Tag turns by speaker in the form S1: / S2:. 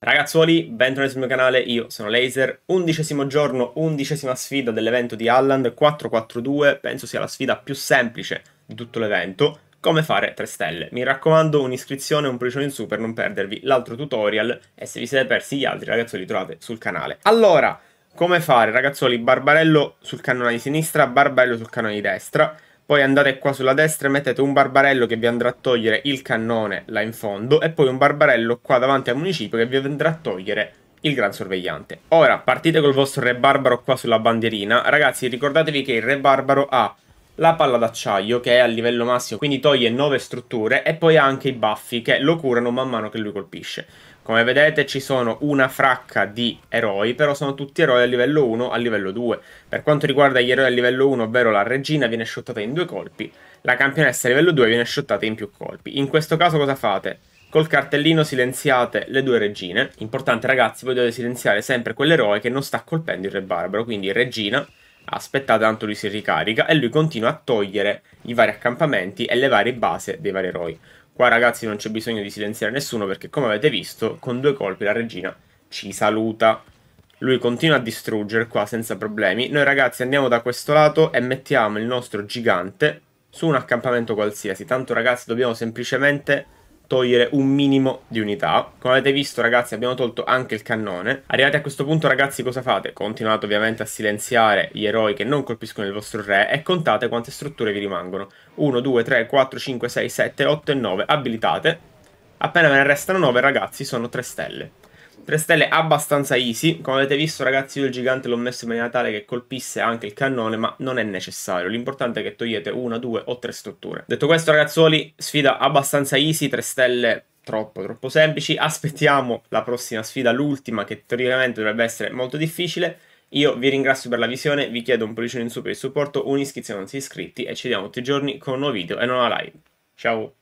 S1: Ragazzuoli, bentornati sul mio canale, io sono Laser, undicesimo giorno, undicesima sfida dell'evento di Alland, 442, penso sia la sfida più semplice di tutto l'evento, come fare 3 stelle. Mi raccomando un'iscrizione e un pollice in su per non perdervi l'altro tutorial e se vi siete persi gli altri ragazzuoli trovate sul canale. Allora, come fare ragazzuoli, Barbarello sul cannone di sinistra, Barbarello sul cannone di destra, poi andate qua sulla destra e mettete un barbarello che vi andrà a togliere il cannone là in fondo e poi un barbarello qua davanti al municipio che vi andrà a togliere il gran sorvegliante. Ora partite col vostro re barbaro qua sulla bandierina. Ragazzi ricordatevi che il re barbaro ha la palla d'acciaio che è a livello massimo, quindi toglie 9 strutture e poi ha anche i baffi che lo curano man mano che lui colpisce. Come vedete ci sono una fracca di eroi, però sono tutti eroi a livello 1 a livello 2. Per quanto riguarda gli eroi a livello 1, ovvero la regina viene shottata in due colpi, la campionessa a livello 2 viene shottata in più colpi. In questo caso cosa fate? Col cartellino silenziate le due regine. Importante ragazzi, voi dovete silenziare sempre quell'eroe che non sta colpendo il re barbaro, quindi regina aspetta tanto lui si ricarica e lui continua a togliere i vari accampamenti e le varie base dei vari eroi. Qua ragazzi non c'è bisogno di silenziare nessuno perché come avete visto con due colpi la regina ci saluta. Lui continua a distruggere qua senza problemi. Noi ragazzi andiamo da questo lato e mettiamo il nostro gigante su un accampamento qualsiasi. Tanto ragazzi dobbiamo semplicemente togliere un minimo di unità. Come avete visto ragazzi abbiamo tolto anche il cannone. Arrivati a questo punto ragazzi cosa fate? Continuate ovviamente a silenziare gli eroi che non colpiscono il vostro re e contate quante strutture vi rimangono. 1, 2, 3, 4, 5, 6, 7, 8 e 9 abilitate. Appena ve ne restano 9 ragazzi sono 3 stelle. 3 stelle abbastanza easy, come avete visto ragazzi io il gigante l'ho messo in maniera tale che colpisse anche il cannone ma non è necessario, l'importante è che togliete una, due o tre strutture. Detto questo ragazzuoli, sfida abbastanza easy, 3 stelle troppo troppo semplici, aspettiamo la prossima sfida, l'ultima che teoricamente dovrebbe essere molto difficile. Io vi ringrazio per la visione, vi chiedo un pollice in su per il supporto, un'iscrizione se non siete iscritti e ci vediamo tutti i giorni con un nuovo video e non una live. Ciao!